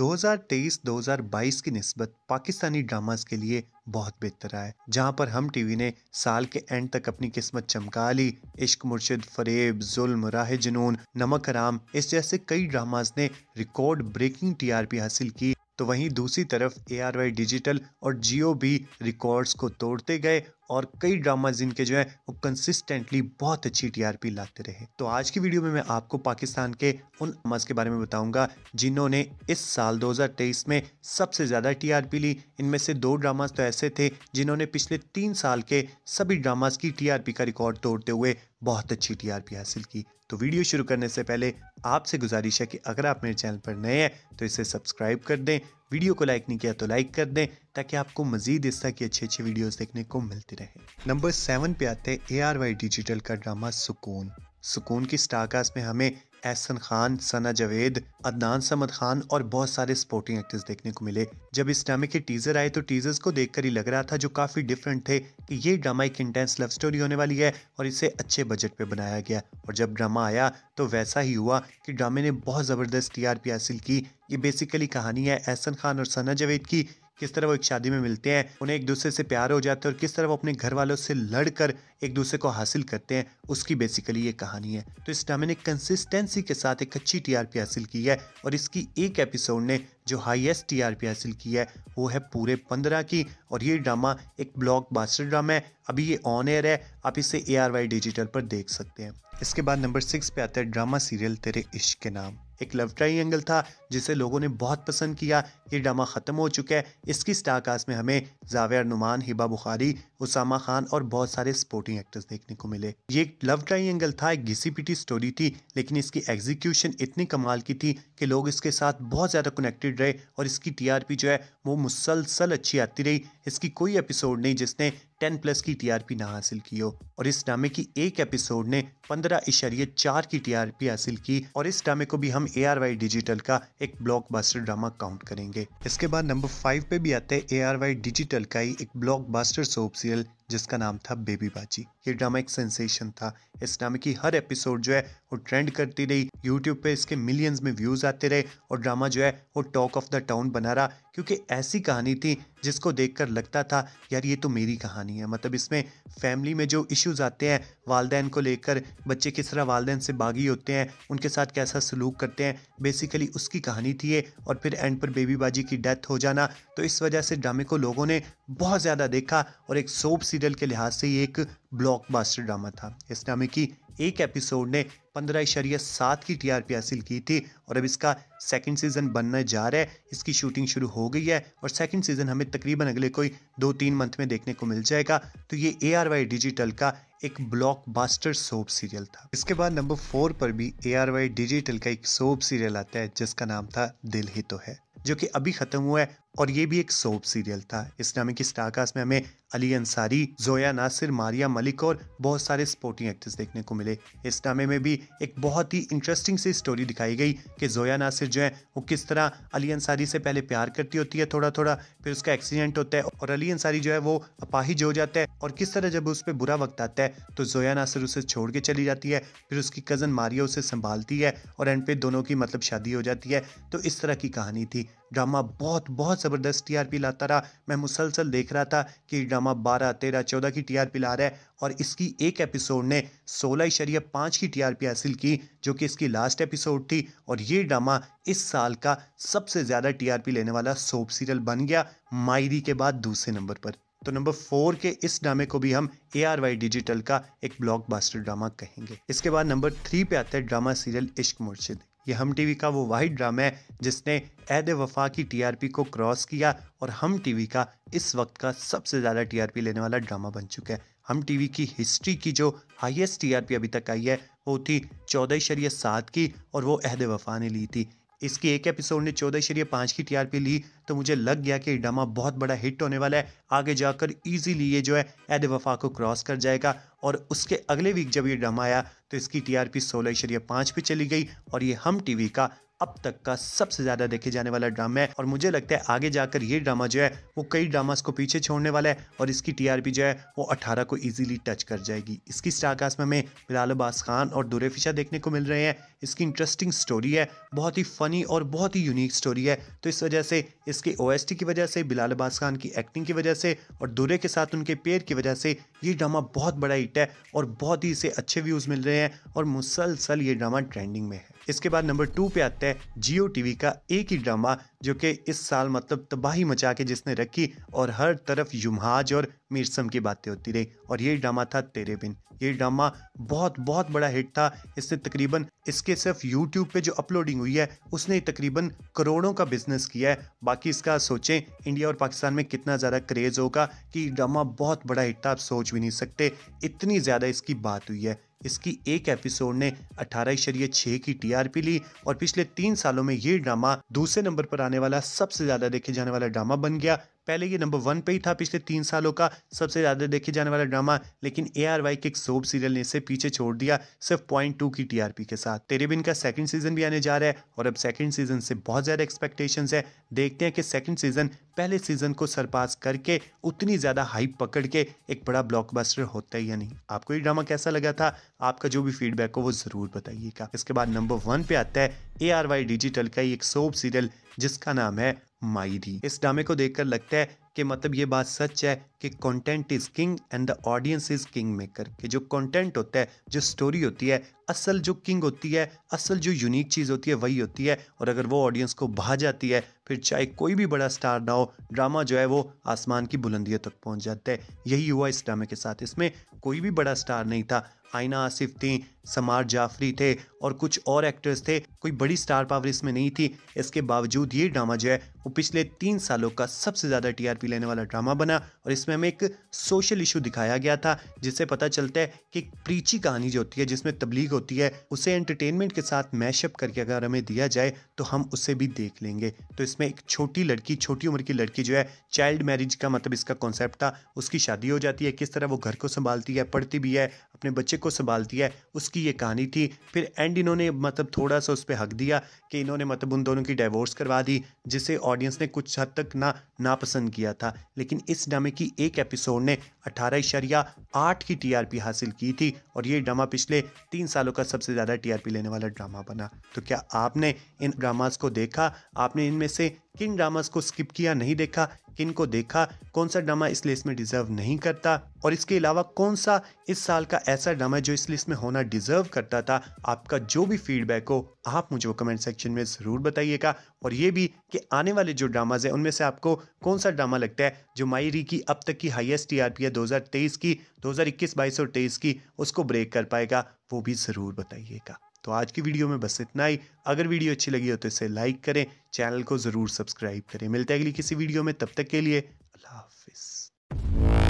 2023-2022 की नस्बत पाकिस्तानी ड्रामास के लिए बहुत बेहतर आया जहां पर हम टीवी ने साल के एंड तक अपनी किस्मत चमका ली इश्क मुर्शिद फरेब जुल्म राह जुनून नमक हराम इस जैसे कई ड्रामास ने रिकॉर्ड ब्रेकिंग टीआरपी हासिल की तो वहीं दूसरी तरफ ए आर वाई डिजिटल और जियो भी रिकॉर्ड्स को तोड़ते गए और कई ड्रामा जिनके जो है वो कंसिस्टेंटली बहुत अच्छी टीआरपी लाते रहे तो आज की वीडियो में मैं आपको पाकिस्तान के उन ड्रामाज के बारे में बताऊंगा जिन्होंने इस साल 2023 में सबसे ज़्यादा टीआरपी ली इनमें से दो ड्रामाज तो ऐसे थे जिन्होंने पिछले तीन साल के सभी ड्रामाज की टीआरपी का रिकॉर्ड तोड़ते हुए बहुत अच्छी टीआरपी हासिल की तो वीडियो शुरू करने से पहले आपसे गुजारिश है कि अगर आप मेरे चैनल पर नए हैं तो इसे सब्सक्राइब कर दें वीडियो को लाइक नहीं किया तो लाइक कर दें ताकि आपको मजीद इस तरह की अच्छी अच्छी वीडियोस देखने को मिलती रहे नंबर सेवन पे आते हैं ए आर वाई डिजिटल का ड्रामा सुकून सुकून की स्टारकास्ट में हमें एहसन खान सना जावेद अदनान समद खान और बहुत सारे स्पोर्टिंग एक्टर्स देखने को मिले जब इस ड्रामे के टीजर आए तो टीजर्स को देखकर ही लग रहा था जो काफी डिफरेंट थे कि ये ड्रामा एक इंटेंस लव स्टोरी होने वाली है और इसे अच्छे बजट पे बनाया गया और जब ड्रामा आया तो वैसा ही हुआ कि ड्रामे ने बहुत ज़बरदस्त टी हासिल की ये बेसिकली कहानी है एहसन खान और सना जावेद की किस तरह वो एक शादी में मिलते हैं उन्हें एक दूसरे से प्यार हो जाता है और किस तरह वो अपने घर वालों से लड़कर एक दूसरे को हासिल करते हैं उसकी बेसिकली ये कहानी है तो इस ड्रामे ने कंसिस्टेंसी के साथ एक अच्छी टीआरपी हासिल की है और इसकी एक एपिसोड ने जो हाईएस्ट टीआरपी हासिल की है वो है पूरे पंद्रह की और ये ड्रामा एक ब्लॉक बास्टर ड्रामा है अभी ये ऑन एयर है आप इसे ए डिजिटल पर देख सकते हैं इसके बाद नंबर सिक्स पे आता है ड्रामा सीरियल तेरे इश्क के नाम एक लव ट्राइंगल था जिसे लोगों ने बहुत पसंद किया ये ड्रामा ख़त्म हो चुका है इसकी स्टारकास्ट में हमें जावेर नुमान हिबा बुखारी उसामा खान और बहुत सारे स्पोर्टिंग एक्टर्स देखने को मिले ये एक लव ट्राइंगल था एक घिसी पिटी स्टोरी थी लेकिन इसकी एग्जीक्यूशन इतनी कमाल की थी कि लोग इसके साथ बहुत ज़्यादा कनेक्टेड रहे और इसकी टीआरपी जो है वो मुसलसल अच्छी आती रही इसकी कोई एपिसोड नहीं जिसने 10 प्लस की टीआरपी ना हासिल की हो और इस ड्रामे की एक एपिसोड ने पंद्रह इशारिये चार की टीआरपी हासिल की और इस ड्रामे को भी हम ए डिजिटल का एक ब्लॉक बास्टर ड्रामा काउंट करेंगे इसके बाद नंबर फाइव पे भी आते हैं ए आर वाई डिजिटल का ही एक ब्लॉक बास्टर सोप सीरियल जिसका नाम था बेबी बाजी ये ड्रामा एक सेंसेशन था इस ड्रामे की हर एपिसोड जो है वो ट्रेंड करती रही यूट्यूब पे इसके मिलियंस में व्यूज़ आते रहे और ड्रामा जो है वो टॉक ऑफ द टाउन बना रहा क्योंकि ऐसी कहानी थी जिसको देखकर लगता था यार ये तो मेरी कहानी है मतलब इसमें फैमिली में जो इश्यूज आते हैं वालदेन को लेकर बच्चे किस तरह वालदेन से बागी होते हैं उनके साथ कैसा सलूक करते हैं बेसिकली उसकी कहानी थी ये और फिर एंड पर बेबी बाजी की डेथ हो जाना तो इस वजह से ड्रामे को लोगों ने बहुत ज़्यादा देखा और एक सोप सीरियल के लिहाज से ये एक ब्लॉकबस्टर ड्रामा था इस ड्रामे की एक एपिसोड ने पंद्रह इशारिया सात की टीआरपी हासिल की थी और अब इसका सेकंड सीज़न बनने जा रहा है इसकी शूटिंग शुरू हो गई है और सेकंड सीज़न हमें तकरीबन अगले कोई दो तीन मंथ में देखने को मिल जाएगा तो ये ए आर वाई डिजिटल का एक ब्लॉकबस्टर सोप सीरियल था इसके बाद नंबर फोर पर भी ए आर वाई डिजिटल का एक सोप सीरियल आता है जिसका नाम था दिल ही तो है जो कि अभी ख़त्म हुआ है और ये भी एक सोप सीरियल था इसने हमें की स्टारकास्ट में हमें अली अंसारी जोया नासिर मारिया मलिक और बहुत सारे स्पोर्टिंग एक्टर्स देखने को मिले इस नामे में भी एक बहुत ही इंटरेस्टिंग सी स्टोरी दिखाई गई कि जोया नासिर जो है वो किस तरह अली अंसारी से पहले प्यार करती होती है थोड़ा थोड़ा फिर उसका एक्सीडेंट होता है और अली अंसारी जो है वो अपाहिज हो जाता है और किस तरह जब उस पर बुरा वक्त आता है तो जोया नासिर उसे छोड़ के चली जाती है फिर उसकी कज़न मारिया उसे संभालती है और एंड पे दोनों की मतलब शादी हो जाती है तो इस तरह की कहानी थी ड्रामा बहुत बहुत ज़बरदस्त टीआरपी लाता रहा मैं मुसलसल देख रहा था कि ड्रामा बारह तेरह चौदह की टीआरपी ला रहा है और इसकी एक एपिसोड ने सोलह इशरिया पाँच की टीआरपी हासिल की जो कि इसकी लास्ट एपिसोड थी और ये ड्रामा इस साल का सबसे ज़्यादा टीआरपी लेने वाला सोप सीरियल बन गया मायरी के बाद दूसरे नंबर पर तो नंबर फोर के इस ड्रामे को भी हम ए आर वाई डिजिटल का एक बास्टर ड्रामा कहेंगे इसके बाद नंबर थ्री पे आता है ड्रामा सीरियल इश्क मुर्शिद ये हम टीवी का वो वाहि ड्रामा है जिसने ऐद वफा की टीआरपी को क्रॉस किया और हम टीवी का इस वक्त का सबसे ज़्यादा टीआरपी लेने वाला ड्रामा बन चुका है हम टीवी की हिस्ट्री की जो हाईएस्ट टीआरपी अभी तक आई है वो थी चौदह शरीय सात की और वो अहद वफा ने ली थी इसकी एक एपिसोड ने चौदह शरीय पाँच की टीआरपी ली तो मुझे लग गया कि ड्रामा बहुत बड़ा हिट होने वाला है आगे जाकर इजीली ये जो है एद वफा को क्रॉस कर जाएगा और उसके अगले वीक जब ये ड्रामा आया तो इसकी टीआरपी सोलह शरीय पाँच पर चली गई और ये हम टीवी का अब तक का सबसे ज़्यादा देखे जाने वाला ड्रामा है और मुझे लगता है आगे जाकर ये ड्रामा जो है वो कई ड्रामास को पीछे छोड़ने वाला है और इसकी टीआरपी जो है वो 18 को इजीली टच कर जाएगी इसकी स्टारकास्ट में हमें बिलाल अब्बास खान और दुरे फिशा देखने को मिल रहे हैं इसकी इंटरेस्टिंग स्टोरी है बहुत ही फ़नी और बहुत ही यूनिक स्टोरी है तो इस वजह से इसके ओ की वजह से बिलाल अब्बास खान की एक्टिंग की वजह से और दुरे के साथ उनके पेयर की वजह से ये ड्रामा बहुत बड़ा हिट है और बहुत ही इसे अच्छे व्यूज़ मिल रहे हैं और मुसलसल ये ड्रामा ट्रेंडिंग में है इसके बाद नंबर टू पे आता है जियो टीवी का एक ही ड्रामा जो कि इस साल मतलब तबाही मचा के जिसने रखी और हर तरफ युमहाज और मीरसम की बातें होती रही और ये ड्रामा था तेरे बिन ये ड्रामा बहुत बहुत बड़ा हिट था इससे तकरीबन इसके सिर्फ यूट्यूब पे जो अपलोडिंग हुई है उसने तकरीबन करोड़ों का बिजनेस किया है बाकी इसका सोचें इंडिया और पाकिस्तान में कितना ज़्यादा क्रेज़ होगा कि ड्रामा बहुत बड़ा हिट था आप सोच भी नहीं सकते इतनी ज़्यादा इसकी बात हुई है इसकी एक एपिसोड ने अठारह इशरिया छह की टीआरपी ली और पिछले तीन सालों में ये ड्रामा दूसरे नंबर पर आने वाला सबसे ज्यादा देखे जाने वाला ड्रामा बन गया पहले ये नंबर वन पे ही था पिछले तीन सालों का सबसे ज़्यादा देखे जाने वाला ड्रामा लेकिन ए आर वाई के एक सोप सीरियल ने इसे पीछे छोड़ दिया सिर्फ पॉइंट टू की टीआरपी के साथ तेरे बिन का सेकंड सीजन भी आने जा रहा है और अब सेकंड सीजन से बहुत ज़्यादा एक्सपेक्टेशंस है देखते हैं कि सेकंड सीजन पहले सीजन को सरपास करके उतनी ज़्यादा हाइप पकड़ के एक बड़ा ब्लॉकबस्टर होता है या नहीं आपको ये ड्रामा कैसा लगा था आपका जो भी फीडबैक हो वो ज़रूर बताइएगा इसके बाद नंबर वन पे आता है ए आर वाई डिजिटल का एक सोप सीरियल जिसका नाम है मायरी इस डामे को देखकर लगता है कि मतलब ये बात सच है कि content is king and the audience is king maker कि जो कंटेंट होता है जो स्टोरी होती है असल जो किंग होती है असल जो यूनिक चीज़ होती है वही होती है और अगर वो ऑडियंस को भा जाती है फिर चाहे कोई भी बड़ा स्टार ना हो ड्रामा जो है वो आसमान की बुलंदियों तक पहुंच जाता है यही हुआ इस ड्रामे के साथ इसमें कोई भी बड़ा स्टार नहीं था आइना आसिफ थी समार जाफरी थे और कुछ और एक्टर्स थे कोई बड़ी स्टार पावर इसमें नहीं थी इसके बावजूद ये ड्रामा जो है वो पिछले तीन सालों का सबसे ज़्यादा आर सेल्फी लेने वाला ड्रामा बना और इसमें हमें एक सोशल इशू दिखाया गया था जिससे पता चलता है कि प्रीची कहानी जो होती है जिसमें तबलीग होती है उसे एंटरटेनमेंट के साथ मैशअप करके अगर हमें दिया जाए तो हम उसे भी देख लेंगे तो इसमें एक छोटी लड़की छोटी उम्र की लड़की जो है चाइल्ड मैरिज का मतलब इसका कॉन्सेप्ट था उसकी शादी हो जाती है किस तरह वो घर को संभालती है पढ़ती भी है अपने बच्चे को संभालती है उसकी ये कहानी थी फिर एंड इन्होंने मतलब थोड़ा सा उस पर हक दिया कि इन्होंने मतलब उन दोनों की डाइवोर्स करवा दी जिसे ऑडियंस ने कुछ हद तक ना नापसंद किया था लेकिन इस ड्रामे की एक एपिसोड ने अठारह इशारिया आठ की टीआरपी हासिल की थी और ये ड्रामा पिछले तीन सालों का सबसे ज़्यादा टीआरपी लेने वाला ड्रामा बना तो क्या आपने इन ड्रामास को देखा आपने इनमें से किन ड्रामास को स्किप किया नहीं देखा किन को देखा कौन सा ड्रामा इस लिस्ट में डिजर्व नहीं करता और इसके अलावा कौन सा इस साल का ऐसा ड्रामा जो इस लिस्ट में होना डिजर्व करता था आपका जो भी फीडबैक हो आप मुझे वो कमेंट सेक्शन में ज़रूर बताइएगा और ये भी कि आने वाले जो ड्रामाज हैं उनमें से आपको कौन सा ड्रामा लगता है जो मायरी की अब तक की आर पी है 2023 की 2021 22 और तेईस की उसको ब्रेक कर पाएगा वो भी ज़रूर बताइएगा तो आज की वीडियो में बस इतना ही अगर वीडियो अच्छी लगी हो तो इसे लाइक करें चैनल को ज़रूर सब्सक्राइब करें मिलते हैं अगली किसी वीडियो में तब तक के लिए अल्लाह हाफिज़